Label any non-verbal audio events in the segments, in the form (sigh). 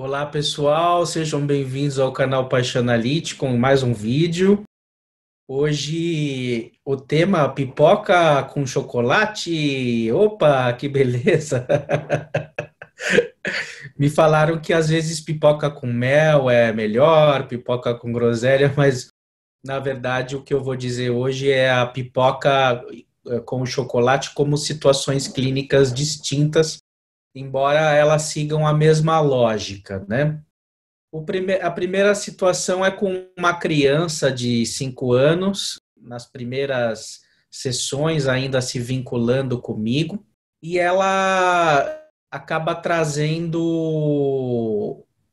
Olá pessoal, sejam bem-vindos ao canal Paixonalite com mais um vídeo. Hoje o tema pipoca com chocolate. Opa, que beleza! (laughs) Me falaram que às vezes pipoca com mel é melhor, pipoca com groselha, (laughs) mas na verdade o que eu vou dizer hoje é a pipoca eh, com chocolate como situações clínicas distintas embora elas sigam a mesma lógica, né? Prime a primeira situação é com uma criança de 5 anos, nas primeiras sessões ainda se vinculando comigo, e ela acaba trazendo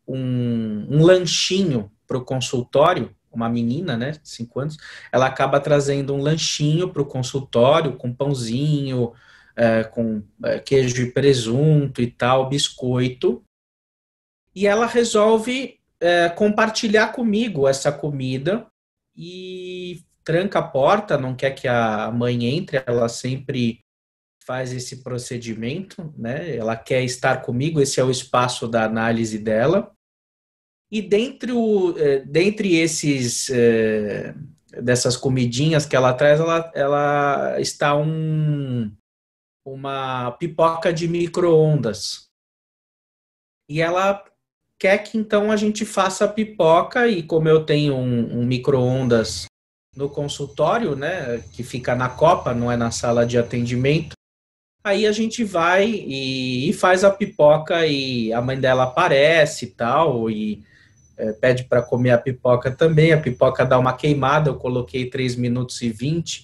um, um lanchinho para o consultório, uma menina, né, 5 anos, ela acaba trazendo um lanchinho para o consultório com pãozinho, é, com é, queijo e presunto e tal, biscoito. E ela resolve é, compartilhar comigo essa comida e tranca a porta, não quer que a mãe entre, ela sempre faz esse procedimento, né? Ela quer estar comigo, esse é o espaço da análise dela. E dentre, o, dentre esses dessas comidinhas que ela traz, ela, ela está um uma pipoca de micro-ondas. E ela quer que então a gente faça a pipoca, e como eu tenho um, um micro-ondas no consultório, né, que fica na copa, não é na sala de atendimento, aí a gente vai e, e faz a pipoca e a mãe dela aparece e tal, e é, pede para comer a pipoca também. A pipoca dá uma queimada, eu coloquei 3 minutos e 20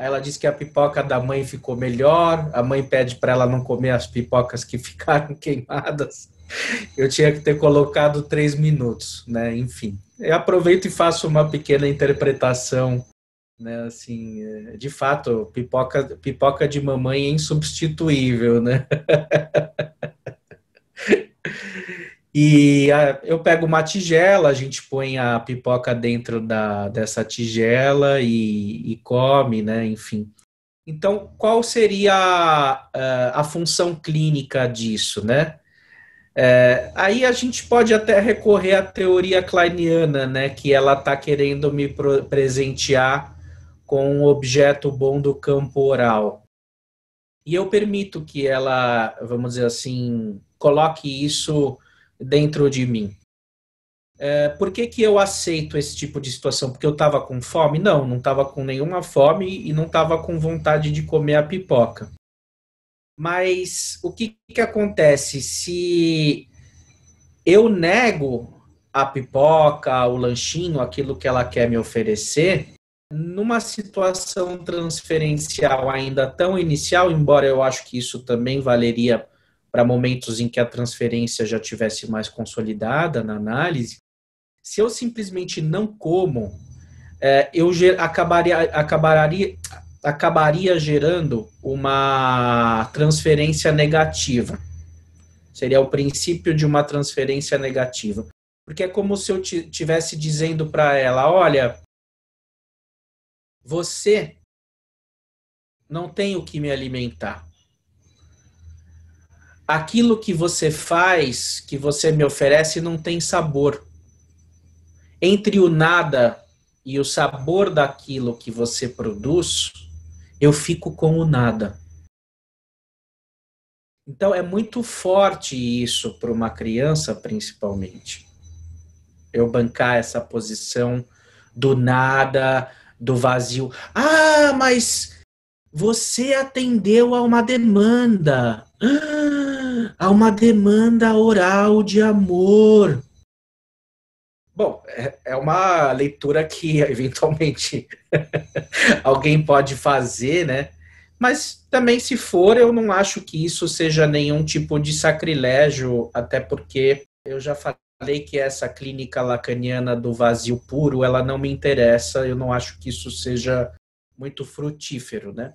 Aí ela diz que a pipoca da mãe ficou melhor, a mãe pede para ela não comer as pipocas que (laughs) ficaram queimadas. Eu tinha que ter colocado três minutos, né? Enfim, eu aproveito e faço uma pequena interpretação, né? Assim, eh, de fato, pipoca, pipoca de mamãe é insubstituível, né? (laughs) E a, ah, eu pego uma tigela, a gente põe a pipoca dentro da, dessa tigela e, e come, né? Enfim. Então, qual seria a, ah, a função clínica disso, né? É, aí a gente pode até recorrer à teoria kleiniana, né? Que ela está querendo me presentear com um objeto bom do campo oral. E eu permito que ela, vamos dizer assim, coloque isso dentro de mim. É, por que, que eu aceito esse tipo de situação? Porque eu estava com fome? Não, não estava com nenhuma fome e não estava com vontade de comer a pipoca. Mas o que, que acontece se eu nego a pipoca, o lanchinho, aquilo que ela quer me oferecer, numa situação transferencial ainda tão inicial, embora eu acho que isso também valeria para momentos em que a transferência já tivesse mais consolidada na análise, se eu simplesmente não como, é, eu acabaria, acabaria, acabaria gerando uma transferência negativa. Seria o princípio de uma transferência negativa. Porque é como se eu tivesse dizendo para ela: olha, você não tem o que me alimentar aquilo que você faz, que você me oferece, não tem sabor. Entre o nada e o sabor daquilo que você produz, eu fico com o nada. Então é muito forte isso para uma criança, principalmente. Eu bancar essa posição do nada, do vazio. Ah, mas você atendeu a uma demanda. Ah, a uma demanda oral de amor. Bom, é, é uma leitura que (laughs) eventualmente (laughs) alguém pode fazer, né? Mas também, se for, eu não acho que isso seja nenhum tipo de sacrilégio, até porque eu já falei que essa clínica lacaniana do vazio puro, ela não me interessa, eu não acho que isso seja muito frutífero, né?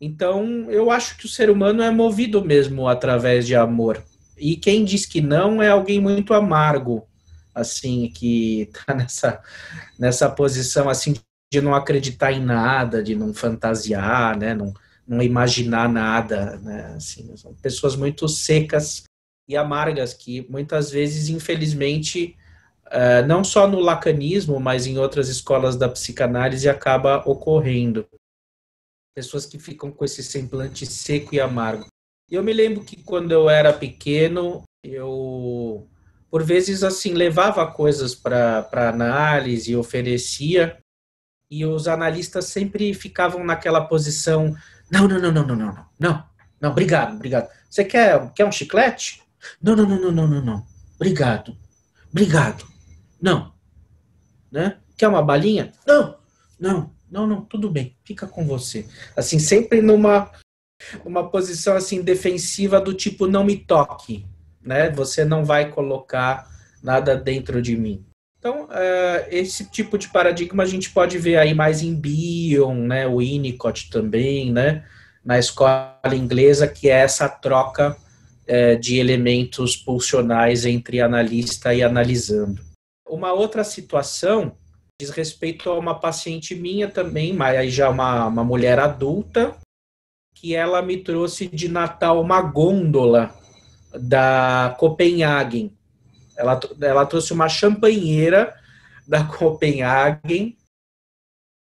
Então, eu acho que o ser humano é movido mesmo através de amor. E quem diz que não é alguém muito amargo, assim, que (laughs) tá nessa, nessa posição, assim, de não acreditar em nada, de não fantasiar, né, não, não imaginar nada, né, assim, né, são pessoas muito secas e amargas que muitas vezes, infelizmente, eh, não só no lacanismo, mas em outras escolas da psicanálise acaba ocorrendo pessoas que ficam com esse semblante seco e amargo. Eu me lembro que quando eu era pequeno, eu por vezes assim levava coisas para análise e oferecia e os analistas sempre ficavam naquela posição não não não não não não não não obrigado obrigado você quer quer um chiclete não não não não não não não obrigado obrigado não né quer uma balinha não não não, não, tudo bem, fica com você. Assim, sempre numa uma posição assim defensiva do tipo não me toque, né? Você não vai colocar nada dentro de mim. Então, uh, esse tipo de paradigma a gente pode ver aí mais em Bion, né? O Inicot também, né? Na escola inglesa, que é essa troca uh, de elementos pulsionais entre analista e analisando. Uma outra situação Diz respeito a uma paciente minha também, mas já uma, uma mulher adulta, que ela me trouxe de Natal uma gôndola da Copenhagen. Ela, ela trouxe uma champanheira da (laughs) Copenhagen,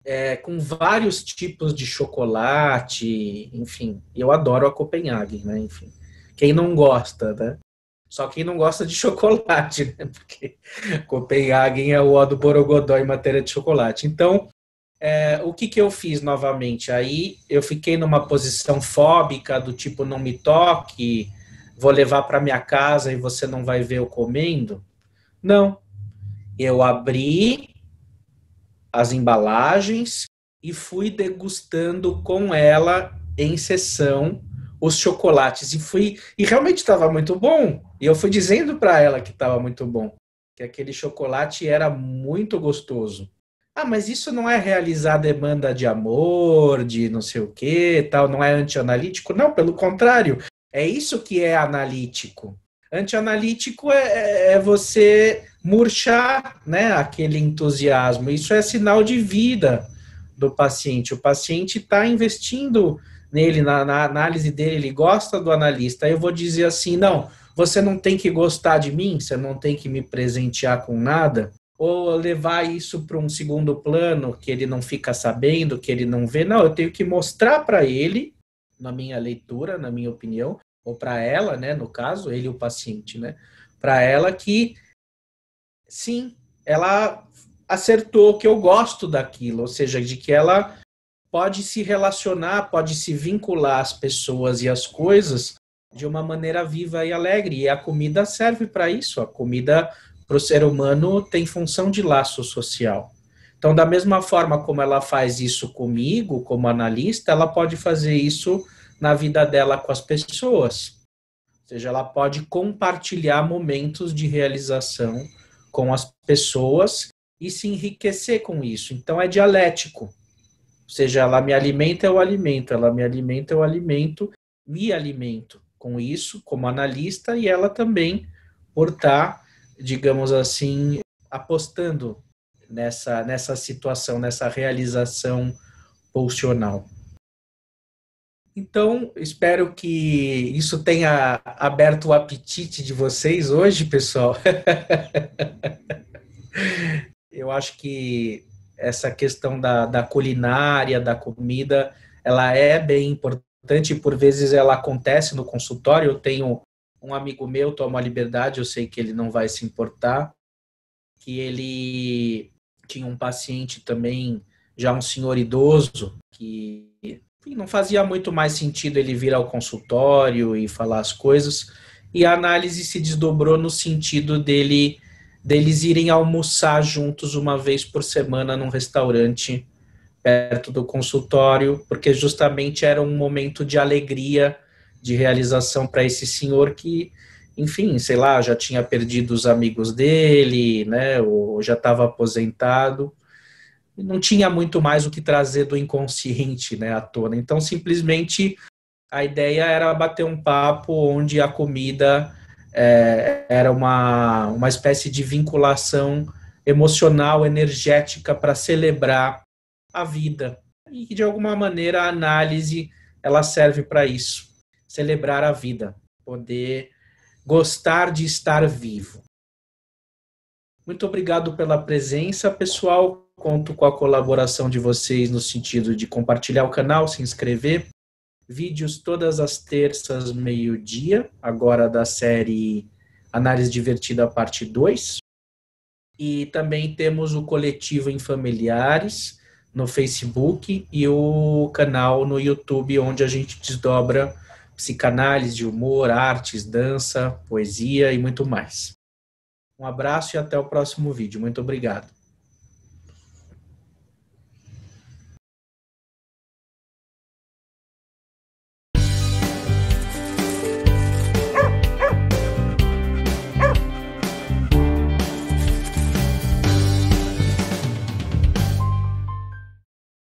é, com vários tipos de chocolate, enfim. Eu adoro a Copenhagen, né? Enfim, quem não gosta, né? Só quem não gosta de (laughs) chocolate, né? Porque Copenhagen é o O do Borogodó em matéria de chocolate. Então, é, o que, que eu fiz novamente? Aí eu fiquei numa posição fóbica, do tipo, não me toque, vou levar para minha casa e você não vai ver eu comendo. Não. Eu abri as embalagens e fui degustando com ela em sessão os chocolates e fui e realmente estava muito bom. E eu fui dizendo para ela que estava muito bom, que aquele chocolate era muito gostoso. Ah, mas isso não é realizar demanda de amor, de não sei o que, tal, não é anti-analítico? Não, pelo contrário, é isso que é analítico. Anti-analítico é, é, é você murchar né, aquele entusiasmo. Isso é sinal de vida do paciente. O paciente está investindo nele, na, na análise dele, ele gosta do analista, eu vou dizer assim: não, você não tem que gostar de mim, você não tem que me presentear com nada, ou levar isso para um segundo plano que ele não fica sabendo, que ele não vê. Não, eu tenho que mostrar para ele, na minha leitura, na minha opinião, ou para ela, né, no caso, ele o paciente, né, para ela que sim, ela acertou que eu gosto daquilo, ou seja, de que ela pode se relacionar, pode se vincular às pessoas e às coisas de uma maneira viva e alegre. E a comida serve para isso. A comida para o ser humano tem função de laço social. Então, da mesma forma como ela faz isso comigo, como analista, ela pode fazer isso na vida dela com as pessoas. Ou seja, ela pode compartilhar momentos de realização com as pessoas e se enriquecer com isso. Então, é dialético. Ou seja, ela me alimenta, eu alimento, ela me alimenta, eu alimento, me alimento com isso como analista e ela também por estar, tá, digamos assim, apostando nessa, nessa situação, nessa realização pulsional. Então, espero que isso tenha aberto o apetite de vocês hoje, pessoal. (laughs) Eu acho que essa questão da, da culinária, da comida, ela é bem importante e por vezes ela acontece no consultório. Eu tenho um amigo meu, toma a liberdade, eu sei que ele não vai se importar, que ele tinha um paciente também, já um senhor idoso, que enfim, não fazia muito mais sentido ele vir ao consultório e falar as coisas, e a análise se desdobrou no sentido dele deles irem almoçar juntos uma vez por semana num restaurante perto do consultório, porque justamente era um momento de alegria, de realização para esse senhor que, enfim, sei lá, já tinha perdido os amigos dele, né, ou já estava aposentado, não tinha muito mais o que trazer do inconsciente, né, à tona. Então, simplesmente a ideia era bater um papo onde a comida é, era uma, uma espécie de vinculação emocional, energética para celebrar a vida. E de alguma maneira, a análise ela serve para isso celebrar a vida, poder gostar de estar vivo. Muito obrigado pela presença, pessoal. Conto com a colaboração de vocês no sentido de compartilhar o canal, se inscrever vídeos todas as terças, meio-dia, agora da série Análise Divertida, parte 2. E também temos o Coletivo em Familiares no Facebook e o canal no YouTube, onde a gente desdobra psicanálise, de humor, artes, dança, poesia e muito mais. Um abraço e até o próximo vídeo. Muito obrigado.